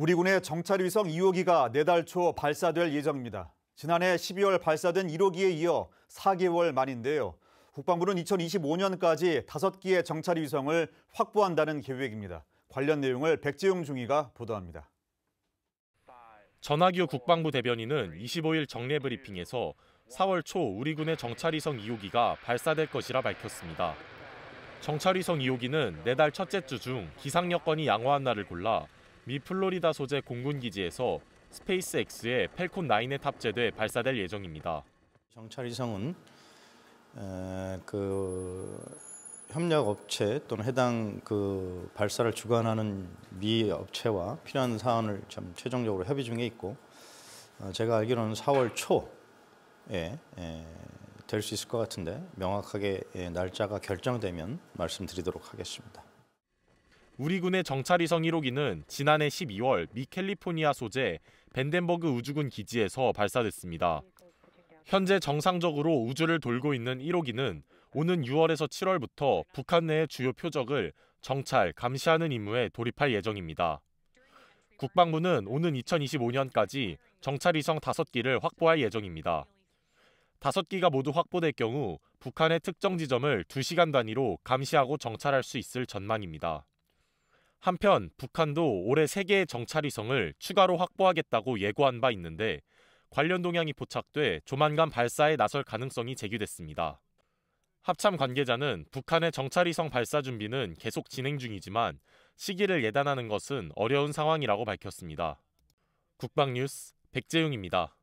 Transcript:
우리 군의 정찰 위성 2호기가 내달 초 발사될 예정입니다. 지난해 12월 발사된 1호기에 이어 4개월 만인데요. 국방부는 2025년까지 5기의 정찰 위성을 확보한다는 계획입니다. 관련 내용을 백지용 중위가 보도합니다. 전학규 국방부 대변인은 25일 정례 브리핑에서 4월 초 우리 군의 정찰위성 2호기가 발사될 것이라 밝혔습니다. 정찰위성 2호기는 내달 첫째 주 중 기상 여건이 양호한 날을 골라 미 플로리다 소재 공군 기지에서 스페이스X의 펠콘 9에 탑재돼 발사될 예정입니다. 정찰 위성은 그 협력 업체 또는 해당 그 발사를 주관하는 미 업체와 필요한 사안을 참 최종적으로 협의 중에 있고 어, 제가 알기로는 4월 초에 될 수 있을 것 같은데 명확하게 날짜가 결정되면 말씀드리도록 하겠습니다. 우리 군의 정찰위성 1호기는 지난해 12월 미 캘리포니아 소재 벤덴버그 우주군 기지에서 발사됐습니다. 현재 정상적으로 우주를 돌고 있는 1호기는 오는 6월에서 7월부터 북한 내의 주요 표적을 정찰, 감시하는 임무에 돌입할 예정입니다. 국방부는 오는 2025년까지 정찰위성 5기를 확보할 예정입니다. 5기가 모두 확보될 경우 북한의 특정 지점을 2시간 단위로 감시하고 정찰할 수 있을 전망입니다. 한편 북한도 올해 세계의 정찰위성을 추가로 확보하겠다고 예고한 바 있는데 관련 동향이 포착돼 조만간 발사에 나설 가능성이 제기됐습니다. 합참 관계자는 북한의 정찰위성 발사 준비는 계속 진행 중이지만 시기를 예단하는 것은 어려운 상황이라고 밝혔습니다. 국방뉴스 백재웅입니다.